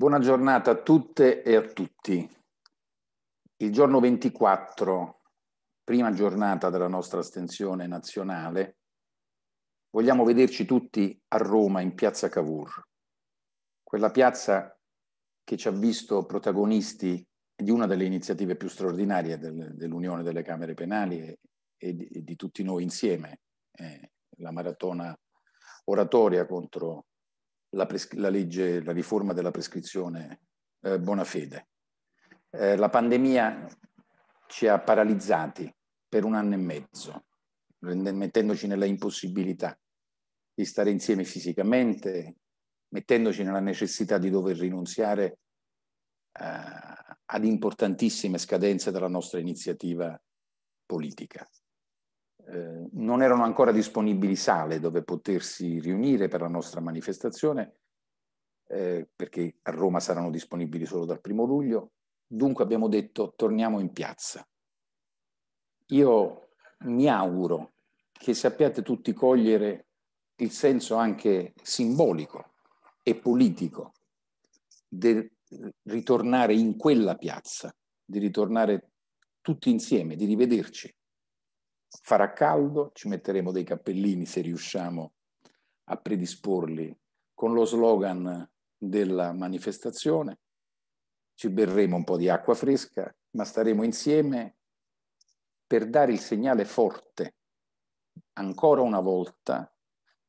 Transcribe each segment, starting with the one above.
Buona giornata a tutte e a tutti. Il giorno 24, prima giornata della nostra astensione nazionale, vogliamo vederci tutti a Roma in piazza Cavour, quella piazza che ci ha visto protagonisti di una delle iniziative più straordinarie del, dell'Unione delle Camere Penali e, e, di, e di, tutti noi insieme, eh, la maratona oratoria contro la, la, legge, la riforma della prescrizione eh, fede. Eh, la pandemia ci ha paralizzati per un anno e mezzo, mettendoci nella impossibilità di stare insieme fisicamente, mettendoci nella necessità di dover rinunziare eh, ad importantissime scadenze della nostra iniziativa politica. Eh, non erano ancora disponibili sale dove potersi riunire per la nostra manifestazione, eh, perché a Roma saranno disponibili solo dal primo luglio. Dunque abbiamo detto torniamo in piazza. Io mi auguro che sappiate tutti cogliere il senso anche simbolico e politico del ritornare in quella piazza, di ritornare tutti insieme, di rivederci farà caldo, ci metteremo dei cappellini se riusciamo a predisporli con lo slogan della manifestazione, ci berremo un po' di acqua fresca, ma staremo insieme per dare il segnale forte, ancora una volta,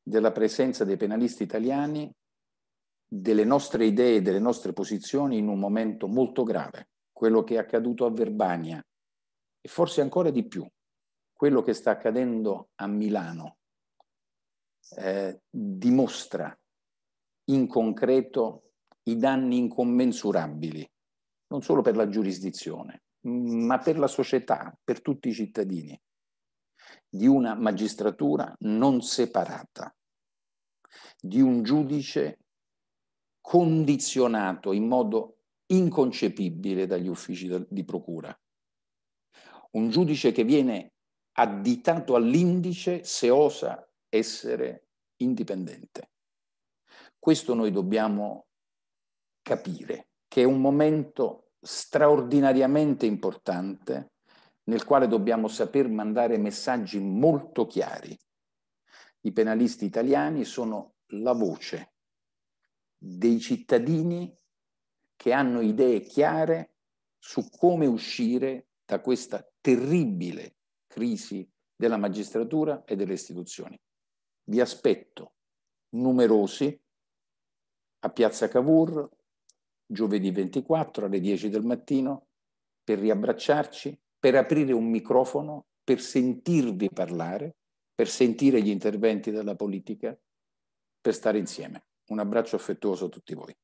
della presenza dei penalisti italiani, delle nostre idee, delle nostre posizioni in un momento molto grave, quello che è accaduto a Verbania e forse ancora di più, quello che sta accadendo a Milano eh, dimostra in concreto i danni incommensurabili, non solo per la giurisdizione, mm, ma per la società, per tutti i cittadini, di una magistratura non separata, di un giudice condizionato in modo inconcepibile dagli uffici di procura, un giudice che viene additato all'indice se osa essere indipendente. Questo noi dobbiamo capire, che è un momento straordinariamente importante nel quale dobbiamo saper mandare messaggi molto chiari. I penalisti italiani sono la voce dei cittadini che hanno idee chiare su come uscire da questa terribile crisi della magistratura e delle istituzioni. Vi aspetto numerosi a Piazza Cavour giovedì 24 alle 10 del mattino per riabbracciarci, per aprire un microfono, per sentirvi parlare, per sentire gli interventi della politica, per stare insieme. Un abbraccio affettuoso a tutti voi.